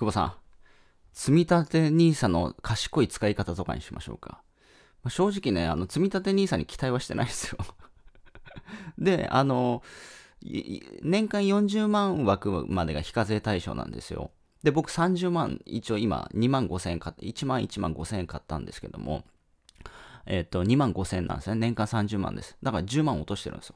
久保さん、積み立て NISA の賢い使い方とかにしましょうか。まあ、正直ね、あの、積み立て NISA に期待はしてないですよ で、あの、年間40万枠までが非課税対象なんですよ。で、僕30万、一応今2万5千円買って、1万1万5千円買ったんですけども、えっ、ー、と、2万5千円なんですね。年間30万です。だから10万落としてるんですよ。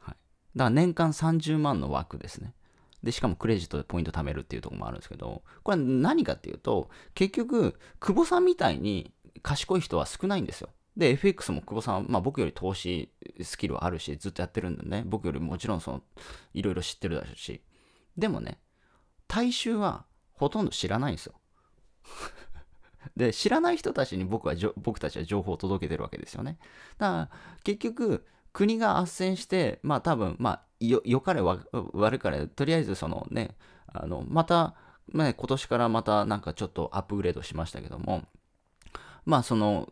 はい。だから年間30万の枠ですね。で、しかもクレジットでポイント貯めるっていうとこもあるんですけど、これは何かっていうと、結局、久保さんみたいに賢い人は少ないんですよ。で、FX も久保さん、まあ、僕より投資スキルはあるし、ずっとやってるんでね、僕よりもちろんその、いろいろ知ってるだろうし、でもね、大衆はほとんど知らないんですよ。で、知らない人たちに僕は僕たちは情報を届けてるわけですよね。だから、結局、国が斡旋して、まあ多分、まあよ、よかれ悪かれ、とりあえずそのね、あの、また、ね、今年からまたなんかちょっとアップグレードしましたけども、まあその、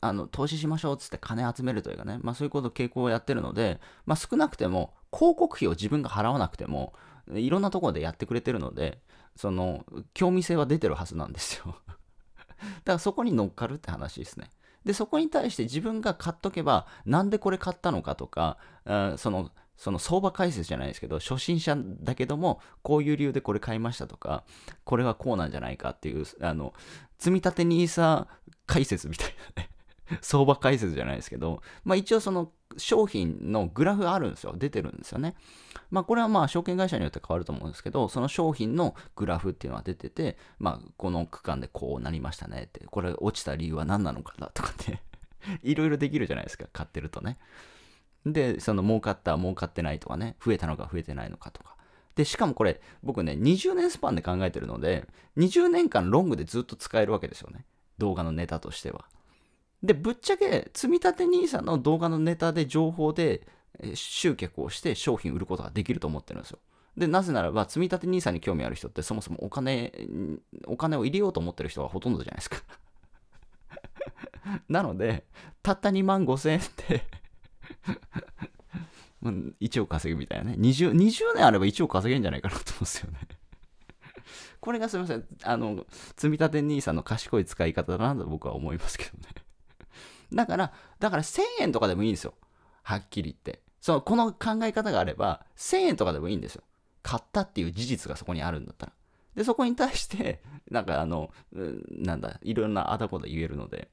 あの、投資しましょうっつって金集めるというかね、まあそういうこと傾向をやってるので、まあ少なくても広告費を自分が払わなくても、いろんなところでやってくれてるので、その、興味性は出てるはずなんですよ だからそこに乗っかるって話ですね。で、そこに対して自分が買っとけば、なんでこれ買ったのかとか、その、その相場解説じゃないですけど、初心者だけども、こういう理由でこれ買いましたとか、これはこうなんじゃないかっていう、あの、積み立て NISA 解説みたいなね 相場解説じゃないですけど、まあ一応その商品のグラフあるんですよ。出てるんですよね。まあこれはまあ証券会社によって変わると思うんですけど、その商品のグラフっていうのは出てて、まあこの区間でこうなりましたねって、これ落ちた理由は何なのかなとかって いろいろできるじゃないですか、買ってるとね。で、その儲かった、儲かってないとかね、増えたのか増えてないのかとか。で、しかもこれ、僕ね、20年スパンで考えてるので、20年間ロングでずっと使えるわけですよね。動画のネタとしては。で、ぶっちゃけ、積立 NISA の動画のネタで情報で集客をして商品売ることができると思ってるんですよ。で、なぜならば、積立 NISA に興味ある人ってそもそもお金、お金を入れようと思ってる人がほとんどじゃないですか。なので、たった2万5 0円ってまあ、1億稼ぐみたいなね20。20年あれば1億稼げんじゃないかなと思うんですよね これがすみません、あの、積立 NISA の賢い使い方だなと僕は思いますけどね だから、だから1000円とかでもいいんですよ。はっきり言って。その、この考え方があれば、1000円とかでもいいんですよ。買ったっていう事実がそこにあるんだったら。で、そこに対して、なんかあの、なんだ、いろんなあだこだ言えるので、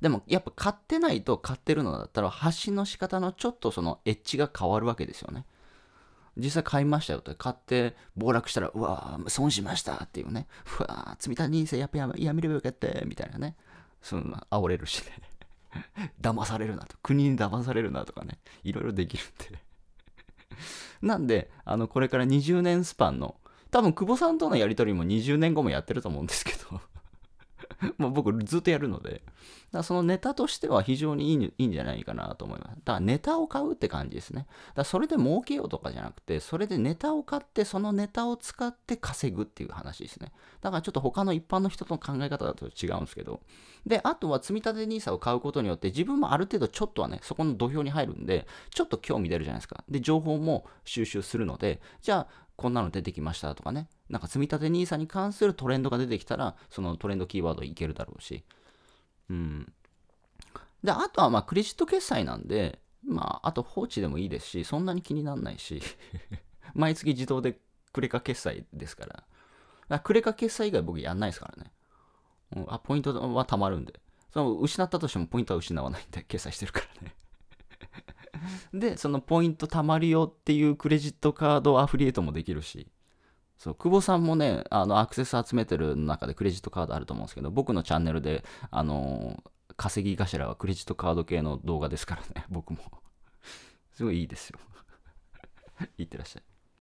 でもやっぱ買ってないと買ってるのだったら発信の仕方のちょっとそのエッジが変わるわけですよね。実際買いましたよと買って暴落したらうわー損しましたっていうねうわー積み立人生やっぱややめればよかったみたいなねそんな煽れるしね 騙されるなと国に騙されるなとかねいろいろできるんでなんであのこれから20年スパンの多分久保さんとのやり取りも20年後もやってると思うんですけども う僕ずっとやるので。だそのネタとしては非常にいいいいんじゃないかなと思います。だからネタを買うって感じですね。だそれで儲けようとかじゃなくて、それでネタを買って、そのネタを使って稼ぐっていう話ですね。だからちょっと他の一般の人との考え方だと違うんですけど。で、あとは積立 NISA を買うことによって、自分もある程度ちょっとはね、そこの土俵に入るんで、ちょっと興味出るじゃないですか。で、情報も収集するので、じゃあ、こんなの出てきましたとかね、なんか積立 NISA に関するトレンドが出てきたら、そのトレンドキーワードいけるだろうし。うん。で、あとはまあクレジット決済なんで、まあ、あと放置でもいいですし、そんなに気にならないし、毎月自動でクレカ決済ですから。からクレカ決済以外僕やんないですからね。うん、あ、ポイントは貯まるんで。その失ったとしてもポイントは失わないんで、決済してるからね。で、そのポイント貯まるよっていうクレジットカードアフリエイトもできるし、そう、久保さんもね、あの、アクセス集めてる中でクレジットカードあると思うんですけど、僕のチャンネルで、あの稼ぎ頭はクレジットカード系の動画ですからね、僕も。すごいいいですよ。いってらっしゃい。